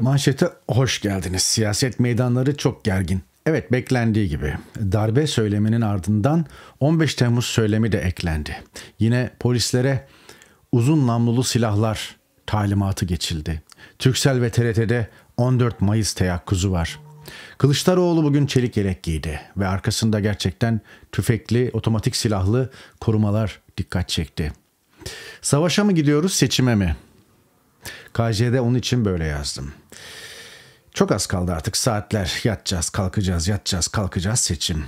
Manşete hoş geldiniz. Siyaset meydanları çok gergin. Evet beklendiği gibi darbe söyleminin ardından 15 Temmuz söylemi de eklendi. Yine polislere uzun namlulu silahlar talimatı geçildi. Türksel ve TRT'de 14 Mayıs teyakkuzu var. Kılıçdaroğlu bugün çelik yelek giydi ve arkasında gerçekten tüfekli, otomatik silahlı korumalar dikkat çekti. Savaşa mı gidiyoruz, seçime mi? KJ'de onun için böyle yazdım. Çok az kaldı artık saatler. Yatacağız, kalkacağız, yatacağız, kalkacağız seçim.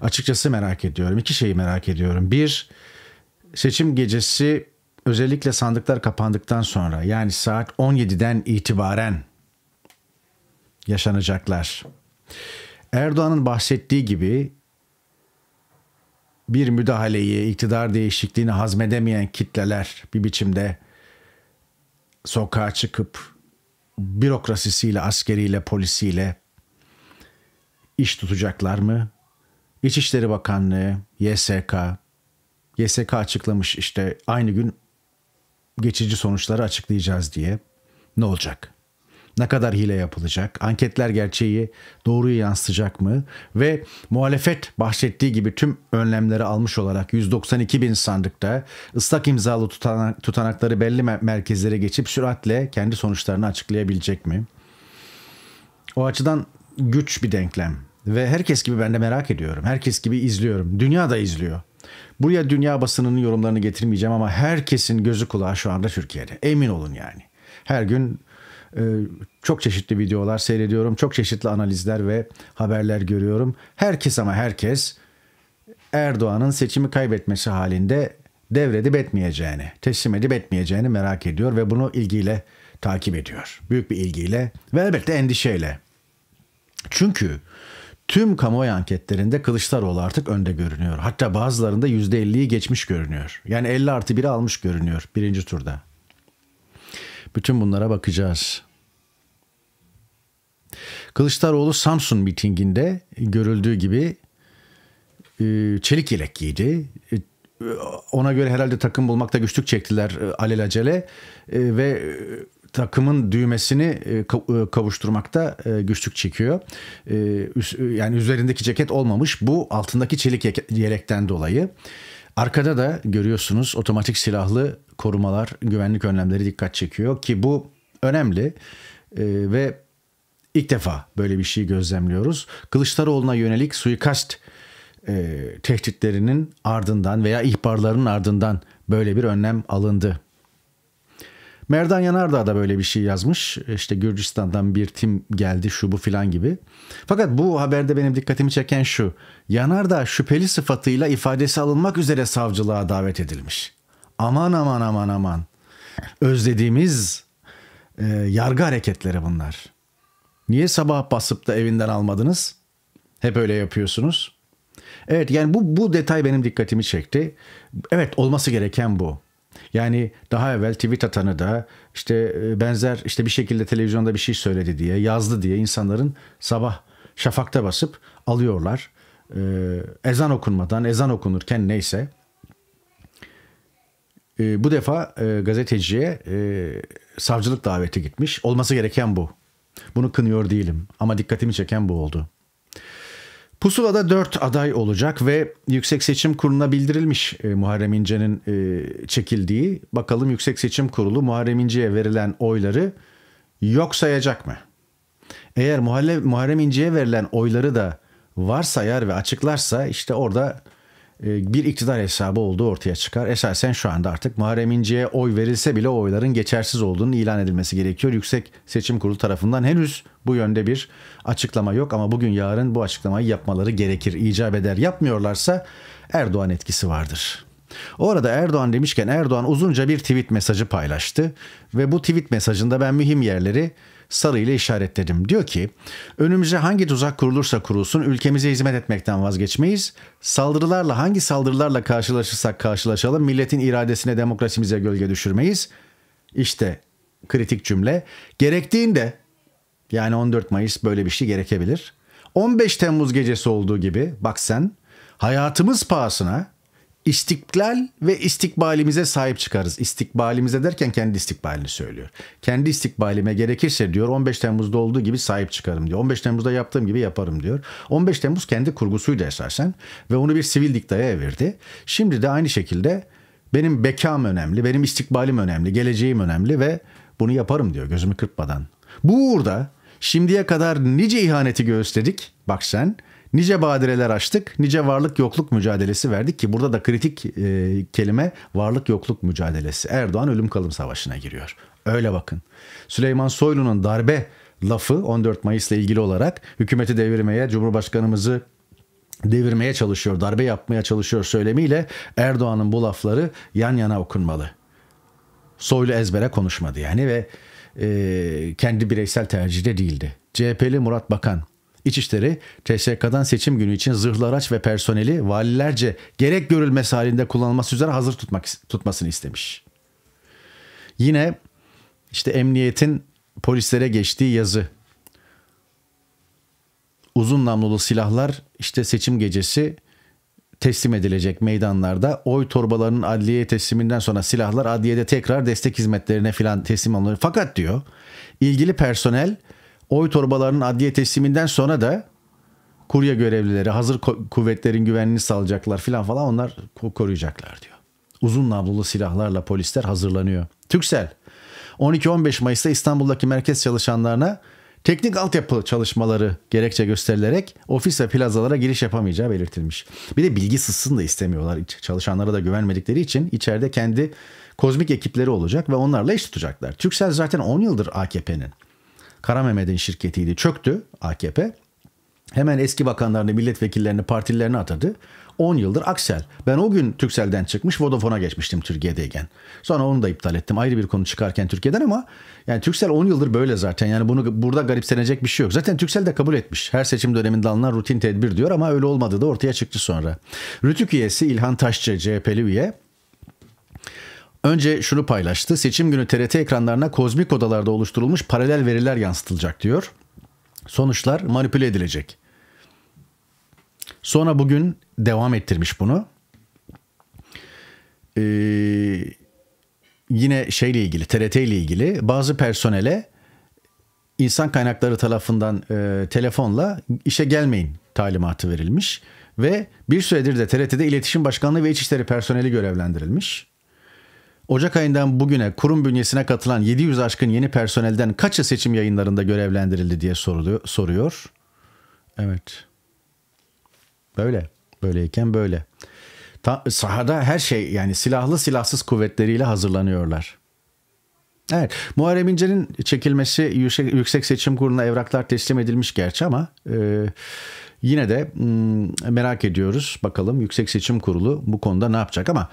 Açıkçası merak ediyorum. İki şeyi merak ediyorum. Bir, seçim gecesi özellikle sandıklar kapandıktan sonra yani saat 17'den itibaren yaşanacaklar. Erdoğan'ın bahsettiği gibi bir müdahaleyi, iktidar değişikliğini hazmedemeyen kitleler bir biçimde sokağa çıkıp bürokrasisiyle, askeriyle, polisiyle iş tutacaklar mı? İçişleri Bakanlığı, YSK, YSK açıklamış işte aynı gün geçici sonuçları açıklayacağız diye. Ne olacak? Ne kadar hile yapılacak? Anketler gerçeği doğruyu yansıtacak mı? Ve muhalefet bahsettiği gibi tüm önlemleri almış olarak 192 bin sandıkta ıslak imzalı tutanak, tutanakları belli merkezlere geçip süratle kendi sonuçlarını açıklayabilecek mi? O açıdan güç bir denklem. Ve herkes gibi ben de merak ediyorum. Herkes gibi izliyorum. Dünya da izliyor. Buraya dünya basınının yorumlarını getirmeyeceğim ama herkesin gözü kulağı şu anda Türkiye'de. Emin olun yani. Her gün ee, çok çeşitli videolar seyrediyorum. Çok çeşitli analizler ve haberler görüyorum. Herkes ama herkes Erdoğan'ın seçimi kaybetmesi halinde devredip etmeyeceğini, teslim edip etmeyeceğini merak ediyor ve bunu ilgiyle takip ediyor. Büyük bir ilgiyle ve elbette endişeyle. Çünkü tüm kamuoyu anketlerinde Kılıçdaroğlu artık önde görünüyor. Hatta bazılarında %50'yi geçmiş görünüyor. Yani 50 artı 1'i almış görünüyor birinci turda. Bütün bunlara bakacağız. Kılıçdaroğlu Samsun mitinginde görüldüğü gibi e, çelik yelek giydi. E, ona göre herhalde takım bulmakta güçlük çektiler e, alelacele ve takımın düğmesini kavuşturmakta güçlük çekiyor. Yani üzerindeki ceket olmamış bu altındaki çelik yelekten dolayı. Arkada da görüyorsunuz otomatik silahlı korumalar, güvenlik önlemleri dikkat çekiyor ki bu önemli e, ve ilk defa böyle bir şey gözlemliyoruz. Kılıçdaroğlu'na yönelik suikast e, tehditlerinin ardından veya ihbarlarının ardından böyle bir önlem alındı Merdan Yanardağ da böyle bir şey yazmış. İşte Gürcistan'dan bir tim geldi şu bu filan gibi. Fakat bu haberde benim dikkatimi çeken şu. Yanardağ şüpheli sıfatıyla ifadesi alınmak üzere savcılığa davet edilmiş. Aman aman aman aman. Özlediğimiz e, yargı hareketleri bunlar. Niye sabah basıp da evinden almadınız? Hep öyle yapıyorsunuz. Evet yani bu, bu detay benim dikkatimi çekti. Evet olması gereken bu. Yani daha evvel tweet atanı da işte e, benzer işte bir şekilde televizyonda bir şey söyledi diye yazdı diye insanların sabah şafakta basıp alıyorlar. E, ezan okunmadan ezan okunurken neyse. E, bu defa gazeteciye savcılık daveti gitmiş. Olması gereken bu. Bunu kınıyor değilim ama dikkatimi çeken bu oldu. Pusula'da 4 aday olacak ve Yüksek Seçim Kurulu'na bildirilmiş e, Muharrem İnce'nin e, çekildiği. Bakalım Yüksek Seçim Kurulu Muharrem İnce'ye verilen oyları yok sayacak mı? Eğer Muharrem İnce'ye verilen oyları da varsayar ve açıklarsa işte orada e, bir iktidar hesabı olduğu ortaya çıkar. Esasen şu anda artık Muharrem İnce'ye oy verilse bile oyların geçersiz olduğunu ilan edilmesi gerekiyor. Yüksek Seçim Kurulu tarafından henüz bu yönde bir açıklama yok ama bugün yarın bu açıklamayı yapmaları gerekir. İcap eder yapmıyorlarsa Erdoğan etkisi vardır. O arada Erdoğan demişken Erdoğan uzunca bir tweet mesajı paylaştı ve bu tweet mesajında ben mühim yerleri sarı ile işaretledim. Diyor ki önümüze hangi tuzak kurulursa kurulsun ülkemize hizmet etmekten vazgeçmeyiz. Saldırılarla hangi saldırılarla karşılaşırsak karşılaşalım milletin iradesine demokrasimize gölge düşürmeyiz. İşte kritik cümle gerektiğinde yani 14 Mayıs böyle bir şey gerekebilir. 15 Temmuz gecesi olduğu gibi bak sen hayatımız pahasına İstiklal ve istikbalimize sahip çıkarız. İstikbalimize derken kendi istikbalini söylüyor. Kendi istikbalime gerekirse diyor 15 Temmuz'da olduğu gibi sahip çıkarım diyor. 15 Temmuz'da yaptığım gibi yaparım diyor. 15 Temmuz kendi kurgusuydu esasen ve onu bir sivil diktaya evirdi. Şimdi de aynı şekilde benim bekam önemli, benim istikbalim önemli, geleceğim önemli ve bunu yaparım diyor gözümü kırpmadan. Bu uğurda şimdiye kadar nice ihaneti gösterdik. Bak sen Nice badireler açtık, nice varlık yokluk mücadelesi verdik ki burada da kritik e, kelime varlık yokluk mücadelesi. Erdoğan ölüm kalım savaşına giriyor. Öyle bakın. Süleyman Soylu'nun darbe lafı 14 Mayıs'la ilgili olarak hükümeti devirmeye, Cumhurbaşkanımızı devirmeye çalışıyor, darbe yapmaya çalışıyor söylemiyle Erdoğan'ın bu lafları yan yana okunmalı. Soylu ezbere konuşmadı yani ve e, kendi bireysel tercihde değildi. CHP'li Murat Bakan İçişleri, TSK'dan seçim günü için zırhlı araç ve personeli valilerce gerek görülmesi halinde kullanılması üzere hazır tutmak, tutmasını istemiş. Yine işte emniyetin polislere geçtiği yazı. Uzun namlulu silahlar işte seçim gecesi teslim edilecek meydanlarda. Oy torbalarının adliyeye tesliminden sonra silahlar adliyede tekrar destek hizmetlerine filan teslim alınıyor. Fakat diyor ilgili personel Oy torbalarının adliye tesliminden sonra da kurye görevlileri hazır kuvvetlerin güvenliğini sağlayacaklar filan falan onlar koruyacaklar diyor. Uzun namlulu silahlarla polisler hazırlanıyor. Türksel 12-15 Mayıs'ta İstanbul'daki merkez çalışanlarına teknik altyapı çalışmaları gerekçe gösterilerek ofis ve plazalara giriş yapamayacağı belirtilmiş. Bir de bilgi sızsın da istemiyorlar. Çalışanlara da güvenmedikleri için içeride kendi kozmik ekipleri olacak ve onlarla iş tutacaklar. Türksel zaten 10 yıldır AKP'nin. Kara Mehmet'in şirketiydi. Çöktü AKP. Hemen eski bakanlarını, milletvekillerini, partilerini atadı. 10 yıldır Aksel. Ben o gün Türkcell'den çıkmış Vodafone'a geçmiştim Türkiye'deyken. Sonra onu da iptal ettim. Ayrı bir konu çıkarken Türkiye'den ama yani Türkcell 10 yıldır böyle zaten. Yani bunu burada garipsenecek bir şey yok. Zaten Türkcell de kabul etmiş. Her seçim döneminde alınan rutin tedbir diyor ama öyle olmadığı da ortaya çıktı sonra. Rütük üyesi İlhan Taşçı CHP'li üye Önce şunu paylaştı. Seçim günü TRT ekranlarına kozmik odalarda oluşturulmuş paralel veriler yansıtılacak diyor. Sonuçlar manipüle edilecek. Sonra bugün devam ettirmiş bunu. Ee, yine şeyle ilgili, TRT ile ilgili bazı personele insan kaynakları tarafından e, telefonla işe gelmeyin talimatı verilmiş ve bir süredir de TRT'de iletişim başkanlığı ve İçişleri personeli görevlendirilmiş. Ocak ayından bugüne kurum bünyesine katılan 700 aşkın yeni personelden kaçı seçim yayınlarında görevlendirildi diye soruluyor, soruyor. Evet. Böyle. Böyleyken böyle. Ta, sahada her şey yani silahlı silahsız kuvvetleriyle hazırlanıyorlar. Evet. Muharrem İnce'nin çekilmesi yüksek, yüksek Seçim Kurulu'na evraklar teslim edilmiş gerçi ama e, yine de m, hmm, merak ediyoruz. Bakalım Yüksek Seçim Kurulu bu konuda ne yapacak ama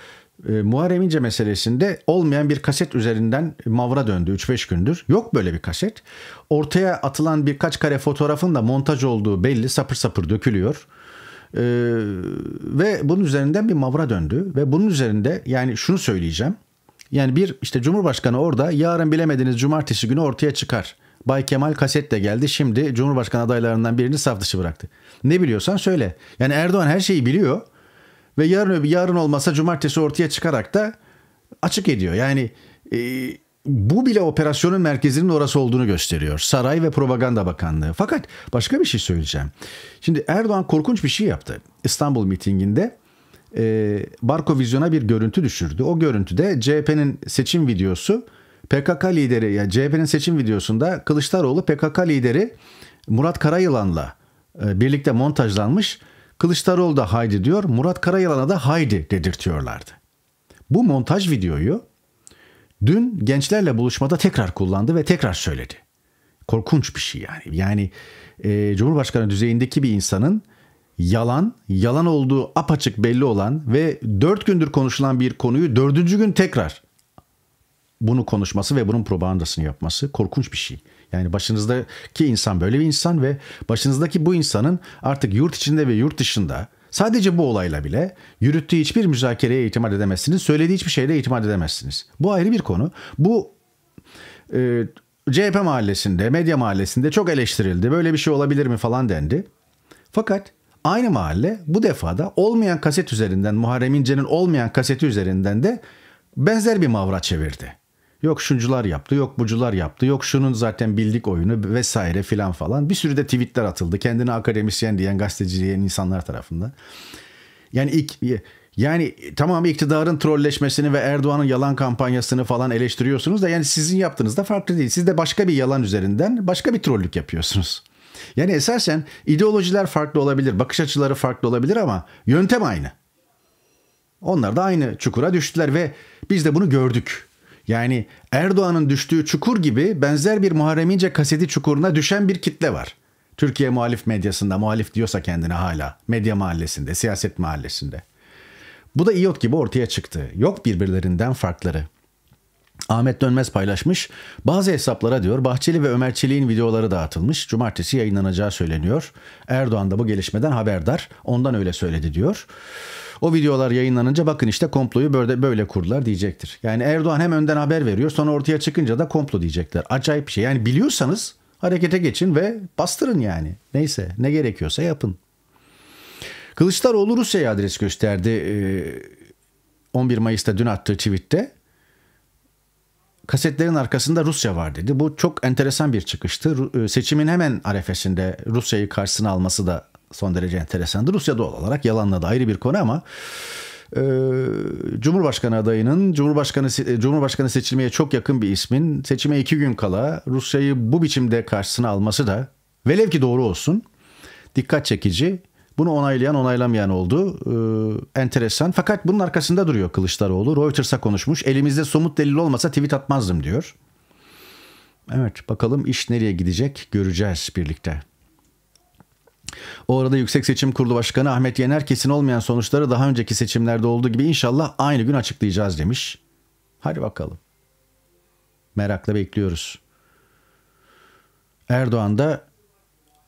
e, Muharrem İnce meselesinde olmayan bir kaset üzerinden mavra döndü 3-5 gündür. Yok böyle bir kaset. Ortaya atılan birkaç kare fotoğrafın da montaj olduğu belli sapır sapır dökülüyor. E, ve bunun üzerinden bir mavra döndü ve bunun üzerinde yani şunu söyleyeceğim. Yani bir işte Cumhurbaşkanı orada yarın bilemediniz cumartesi günü ortaya çıkar. Bay Kemal kaset de geldi. Şimdi Cumhurbaşkanı adaylarından birini saf dışı bıraktı. Ne biliyorsan söyle. Yani Erdoğan her şeyi biliyor ve yarın yarın olmasa cumartesi ortaya çıkarak da açık ediyor. Yani e, bu bile operasyonun merkezinin orası olduğunu gösteriyor. Saray ve Propaganda Bakanlığı. Fakat başka bir şey söyleyeceğim. Şimdi Erdoğan korkunç bir şey yaptı. İstanbul mitinginde e, Barko Vizyon'a bir görüntü düşürdü. O görüntüde CHP'nin seçim videosu PKK lideri yani CHP'nin seçim videosunda Kılıçdaroğlu PKK lideri Murat Karayılan'la e, birlikte montajlanmış Kılıçdaroğlu da haydi diyor, Murat Karayalan'a da haydi dedirtiyorlardı. Bu montaj videoyu dün gençlerle buluşmada tekrar kullandı ve tekrar söyledi. Korkunç bir şey yani. Yani e, Cumhurbaşkanı düzeyindeki bir insanın yalan, yalan olduğu apaçık belli olan ve dört gündür konuşulan bir konuyu dördüncü gün tekrar bunu konuşması ve bunun propagandasını yapması korkunç bir şey. Yani başınızdaki insan böyle bir insan ve başınızdaki bu insanın artık yurt içinde ve yurt dışında sadece bu olayla bile yürüttüğü hiçbir müzakereye itimat edemezsiniz. Söylediği hiçbir şeyle itimat edemezsiniz. Bu ayrı bir konu. Bu e, CHP mahallesinde, medya mahallesinde çok eleştirildi. Böyle bir şey olabilir mi falan dendi. Fakat aynı mahalle bu defada olmayan kaset üzerinden, Muharrem İnce'nin olmayan kaseti üzerinden de benzer bir mavra çevirdi. Yok şuncular yaptı, yok bucular yaptı, yok şunun zaten bildik oyunu vesaire filan falan. Bir sürü de tweetler atıldı. Kendini akademisyen diyen, gazeteci diyen insanlar tarafından. Yani ilk yani tamam iktidarın trolleşmesini ve Erdoğan'ın yalan kampanyasını falan eleştiriyorsunuz da yani sizin yaptığınız da farklı değil. Siz de başka bir yalan üzerinden başka bir trollük yapıyorsunuz. Yani esasen ideolojiler farklı olabilir, bakış açıları farklı olabilir ama yöntem aynı. Onlar da aynı çukura düştüler ve biz de bunu gördük. Yani Erdoğan'ın düştüğü çukur gibi benzer bir Muharrem kaseti çukuruna düşen bir kitle var. Türkiye muhalif medyasında, muhalif diyorsa kendine hala, medya mahallesinde, siyaset mahallesinde. Bu da iyot gibi ortaya çıktı. Yok birbirlerinden farkları. Ahmet Dönmez paylaşmış. Bazı hesaplara diyor Bahçeli ve Ömer Çelik'in videoları dağıtılmış. Cumartesi yayınlanacağı söyleniyor. Erdoğan da bu gelişmeden haberdar. Ondan öyle söyledi diyor. O videolar yayınlanınca bakın işte komployu böyle, böyle kurdular diyecektir. Yani Erdoğan hem önden haber veriyor sonra ortaya çıkınca da komplo diyecekler. Acayip bir şey. Yani biliyorsanız harekete geçin ve bastırın yani. Neyse ne gerekiyorsa yapın. Kılıçdaroğlu Rusya'ya adres gösterdi. 11 e, Mayıs'ta dün attığı tweette kasetlerin arkasında Rusya var dedi. Bu çok enteresan bir çıkıştı. E, seçimin hemen arefesinde Rusya'yı karşısına alması da son derece enteresandır. Rusya doğal olarak yalanla da ayrı bir konu ama e, Cumhurbaşkanı adayının Cumhurbaşkanı e, Cumhurbaşkanı seçilmeye çok yakın bir ismin seçime iki gün kala Rusya'yı bu biçimde karşısına alması da velev ki doğru olsun dikkat çekici. Bunu onaylayan onaylamayan oldu. Ee, enteresan. Fakat bunun arkasında duruyor Kılıçdaroğlu. Reuters'a konuşmuş. Elimizde somut delil olmasa tweet atmazdım diyor. Evet bakalım iş nereye gidecek göreceğiz birlikte. O arada Yüksek Seçim Kurulu Başkanı Ahmet Yener kesin olmayan sonuçları daha önceki seçimlerde olduğu gibi inşallah aynı gün açıklayacağız demiş. Hadi bakalım. Merakla bekliyoruz. Erdoğan da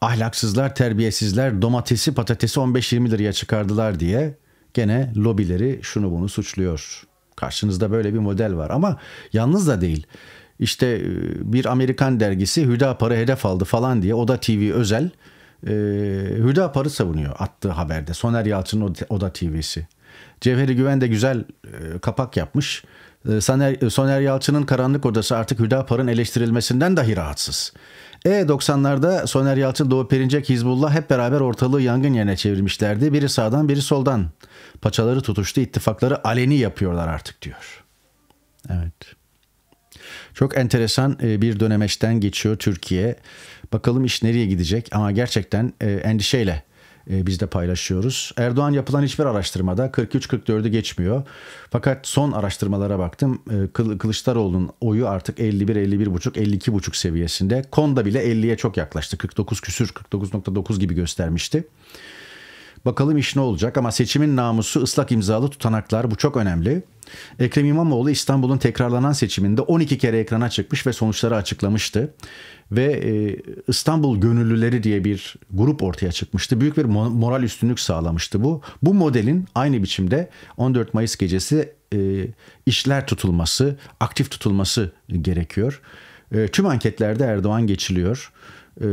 ahlaksızlar, terbiyesizler domatesi patatesi 15-20 liraya çıkardılar diye gene lobileri şunu bunu suçluyor. Karşınızda böyle bir model var ama yalnız da değil. İşte bir Amerikan dergisi para hedef aldı falan diye Oda TV özel e, ee, parı savunuyor attığı haberde. Soner Yalçın'ın Oda TV'si. Cevheri Güven de güzel e, kapak yapmış. Ee, e, Soner, Soner Yalçın'ın Karanlık Odası artık parın eleştirilmesinden dahi rahatsız. E90'larda Soner Yalçın, Doğu Perincek Hizbullah hep beraber ortalığı yangın yerine çevirmişlerdi. Biri sağdan biri soldan. Paçaları tutuştu, ittifakları aleni yapıyorlar artık diyor. Evet. Çok enteresan e, bir dönemeçten geçiyor Türkiye. Bakalım iş nereye gidecek ama gerçekten e, endişeyle e, biz de paylaşıyoruz. Erdoğan yapılan hiçbir araştırmada 43-44'ü geçmiyor. Fakat son araştırmalara baktım. Kılıçdaroğlu'nun oyu artık 51-51,5-52,5 seviyesinde. Konda bile 50'ye çok yaklaştı. 49 küsür, 49.9 gibi göstermişti. Bakalım iş ne olacak ama seçimin namusu ıslak imzalı tutanaklar bu çok önemli. Ekrem İmamoğlu İstanbul'un tekrarlanan seçiminde 12 kere ekrana çıkmış ve sonuçları açıklamıştı. Ve e, İstanbul Gönüllüleri diye bir grup ortaya çıkmıştı. Büyük bir moral üstünlük sağlamıştı bu. Bu modelin aynı biçimde 14 Mayıs gecesi e, işler tutulması, aktif tutulması gerekiyor. E, tüm anketlerde Erdoğan geçiliyor. Ee,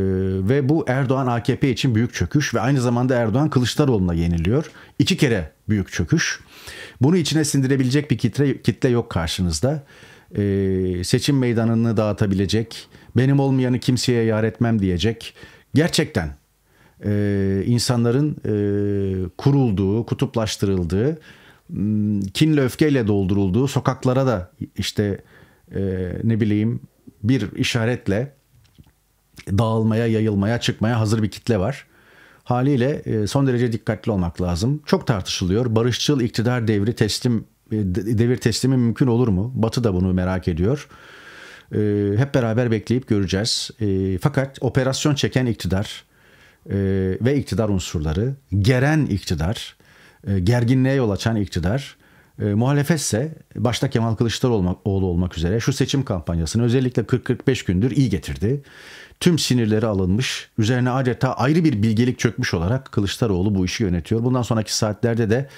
ve bu Erdoğan AKP için büyük çöküş ve aynı zamanda Erdoğan Kılıçdaroğlu'na yeniliyor. İki kere büyük çöküş. Bunu içine sindirebilecek bir kitle, kitle yok karşınızda. Ee, seçim meydanını dağıtabilecek, benim olmayanı kimseye yar etmem diyecek. Gerçekten e, insanların e, kurulduğu, kutuplaştırıldığı, kinle öfkeyle doldurulduğu sokaklara da işte e, ne bileyim bir işaretle dağılmaya, yayılmaya, çıkmaya hazır bir kitle var. Haliyle e, son derece dikkatli olmak lazım. Çok tartışılıyor. Barışçıl iktidar devri teslim e, devir teslimi mümkün olur mu? Batı da bunu merak ediyor. E, hep beraber bekleyip göreceğiz. Fakat operasyon çeken iktidar ve iktidar unsurları, geren iktidar, gerginliğe yol açan iktidar e, muhalefetse başta Kemal Kılıçdaroğlu olmak üzere şu seçim kampanyasını özellikle 40-45 gündür iyi getirdi. Tüm sinirleri alınmış, üzerine adeta ayrı bir bilgelik çökmüş olarak Kılıçdaroğlu bu işi yönetiyor. Bundan sonraki saatlerde de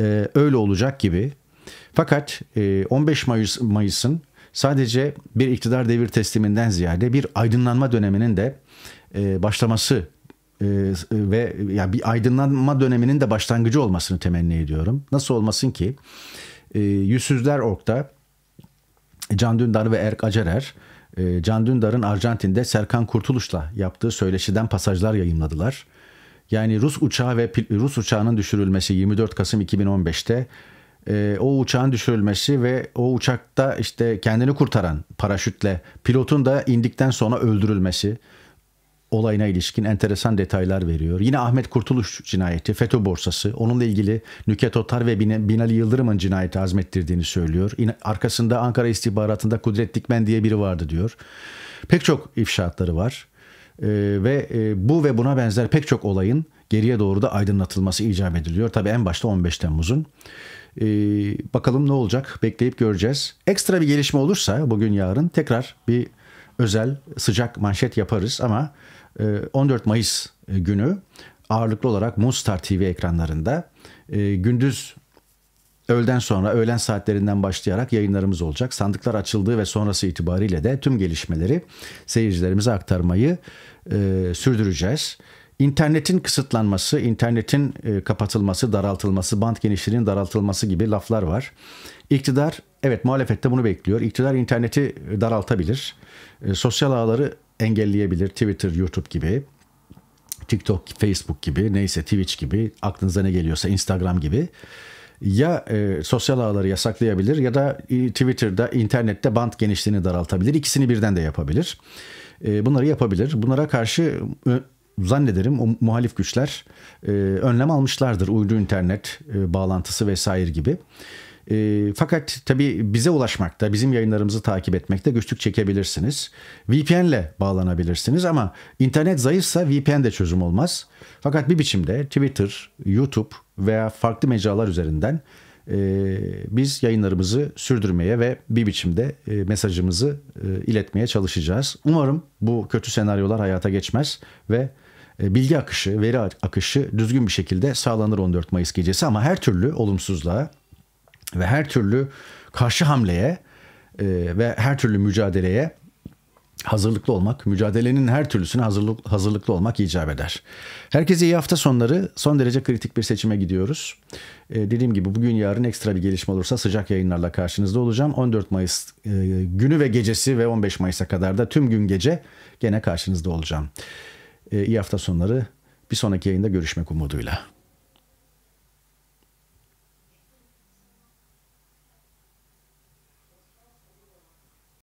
e, öyle olacak gibi. Fakat e, 15 Mayıs Mayıs'ın sadece bir iktidar devir tesliminden ziyade bir aydınlanma döneminin de e, başlaması e, e, ve e, yani bir aydınlanma döneminin de başlangıcı olmasını temenni ediyorum. Nasıl olmasın ki? E, Yüzsüzler Ork'ta Can Dündar ve Erk Acerer e, Can Dündar'ın Arjantin'de Serkan Kurtuluş'la yaptığı söyleşiden pasajlar yayınladılar. Yani Rus uçağı ve Rus uçağının düşürülmesi 24 Kasım 2015'te e, o uçağın düşürülmesi ve o uçakta işte kendini kurtaran paraşütle pilotun da indikten sonra öldürülmesi olayına ilişkin enteresan detaylar veriyor. Yine Ahmet Kurtuluş cinayeti, FETÖ borsası, onunla ilgili Nüket Otar ve Binali Yıldırım'ın cinayeti azmettirdiğini söylüyor. Arkasında Ankara istihbaratında Kudret Dikmen diye biri vardı diyor. Pek çok ifşaatları var. Ee, ve e, bu ve buna benzer pek çok olayın geriye doğru da aydınlatılması icap ediliyor. Tabii en başta 15 Temmuz'un. Ee, bakalım ne olacak bekleyip göreceğiz. Ekstra bir gelişme olursa bugün yarın tekrar bir özel sıcak manşet yaparız ama 14 ee, Mayıs e, günü ağırlıklı olarak Mustar TV ekranlarında ee, gündüz öğleden sonra öğlen saatlerinden başlayarak yayınlarımız olacak. Sandıklar açıldığı ve sonrası itibariyle de tüm gelişmeleri seyircilerimize aktarmayı e, sürdüreceğiz. İnternetin kısıtlanması, internetin e, kapatılması, daraltılması, band genişliğinin daraltılması gibi laflar var. İktidar, evet muhalefette bunu bekliyor. İktidar interneti daraltabilir. sosyal ağları engelleyebilir. Twitter, YouTube gibi. TikTok, Facebook gibi, neyse Twitch gibi, aklınıza ne geliyorsa Instagram gibi ya e, sosyal ağları yasaklayabilir ya da Twitter'da, internette band genişliğini daraltabilir. İkisini birden de yapabilir. E, bunları yapabilir. Bunlara karşı e, zannederim o muhalif güçler e, önlem almışlardır. Uydu internet e, bağlantısı vesaire gibi. E, fakat tabii bize ulaşmakta, bizim yayınlarımızı takip etmekte güçlük çekebilirsiniz. VPN ile bağlanabilirsiniz ama internet zayıfsa VPN de çözüm olmaz. Fakat bir biçimde Twitter, YouTube veya farklı mecralar üzerinden e, biz yayınlarımızı sürdürmeye ve bir biçimde e, mesajımızı e, iletmeye çalışacağız. Umarım bu kötü senaryolar hayata geçmez ve e, bilgi akışı, veri akışı düzgün bir şekilde sağlanır 14 Mayıs gecesi ama her türlü olumsuzluğa ve her türlü karşı hamleye e, ve her türlü mücadeleye hazırlıklı olmak, mücadelenin her türlüsüne hazırlık, hazırlıklı olmak icap eder. Herkese iyi hafta sonları. Son derece kritik bir seçime gidiyoruz. Ee, dediğim gibi bugün yarın ekstra bir gelişme olursa sıcak yayınlarla karşınızda olacağım. 14 Mayıs e, günü ve gecesi ve 15 Mayıs'a kadar da tüm gün gece gene karşınızda olacağım. Ee, iyi hafta sonları. Bir sonraki yayında görüşmek umuduyla.